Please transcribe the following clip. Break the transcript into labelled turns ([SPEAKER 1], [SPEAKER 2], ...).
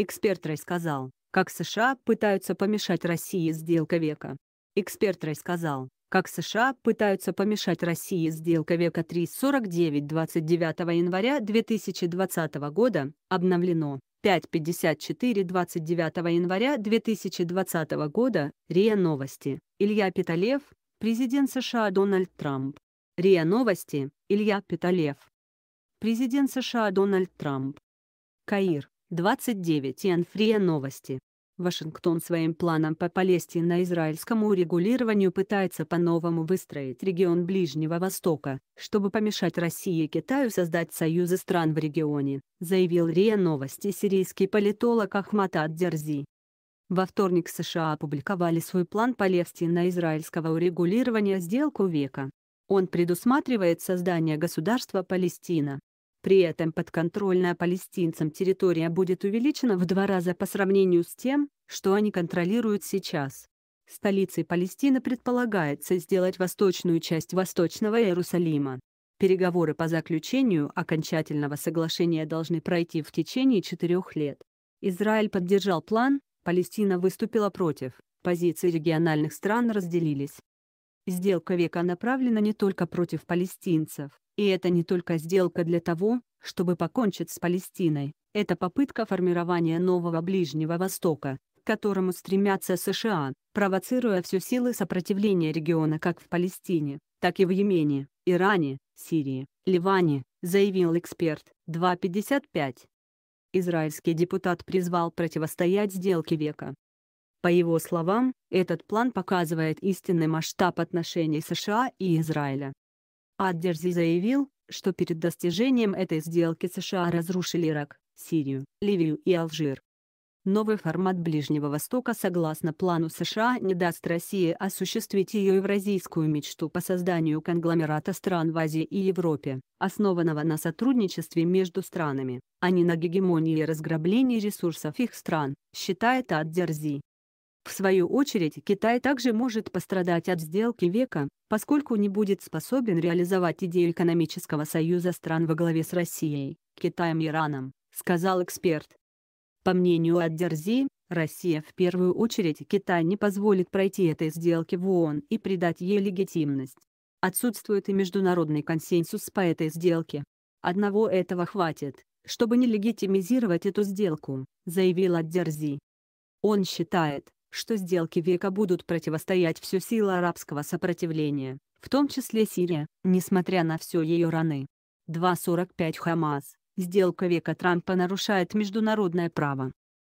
[SPEAKER 1] Эксперт рассказал, как США пытаются помешать России сделка века. Эксперт рассказал, как США пытаются помешать России сделка века 3.49 29 января 2020 года, обновлено 5.54 29 января 2020 года, РИА Новости, Илья Питалев, президент США Дональд Трамп. РИА Новости, Илья Питалев. Президент США Дональд Трамп. Каир. 29. Энфрия новости. Вашингтон своим планом по Палестино-израильскому урегулированию пытается по-новому выстроить регион Ближнего Востока, чтобы помешать России и Китаю создать союзы стран в регионе, заявил РИА Новости сирийский политолог Ахмат Ад-Дерзи. Во вторник США опубликовали свой план Палестино-израильского урегулирования сделку века. Он предусматривает создание государства Палестина, при этом подконтрольная палестинцам территория будет увеличена в два раза по сравнению с тем, что они контролируют сейчас. Столицей Палестины предполагается сделать восточную часть Восточного Иерусалима. Переговоры по заключению окончательного соглашения должны пройти в течение четырех лет. Израиль поддержал план, Палестина выступила против. Позиции региональных стран разделились. Сделка века направлена не только против палестинцев, и это не только сделка для того, чтобы покончить с Палестиной, это попытка формирования нового Ближнего Востока, к которому стремятся США, провоцируя все силы сопротивления региона как в Палестине, так и в Йемене, Иране, Сирии, Ливане, заявил эксперт 2.55. Израильский депутат призвал противостоять сделке века. По его словам, этот план показывает истинный масштаб отношений США и Израиля, Аддерзи заявил, что перед достижением этой сделки США разрушили Ирак, Сирию, Ливию и Алжир. Новый формат Ближнего Востока согласно плану США не даст России осуществить ее евразийскую мечту по созданию конгломерата стран в Азии и Европе, основанного на сотрудничестве между странами, а не на гегемонии и разграблении ресурсов их стран, считает Аддерзи. В свою очередь, Китай также может пострадать от сделки века, поскольку не будет способен реализовать идею экономического союза стран во главе с Россией, Китаем и Ираном, сказал эксперт. По мнению Аддерзи, Россия в первую очередь Китай не позволит пройти этой сделке в ООН и придать ей легитимность. Отсутствует и международный консенсус по этой сделке. Одного этого хватит, чтобы не легитимизировать эту сделку, заявил Аддерзи. Он считает, что сделки века будут противостоять всю силу арабского сопротивления, в том числе Сирия, несмотря на все ее раны. 2.45 Хамас. Сделка века Трампа нарушает международное право.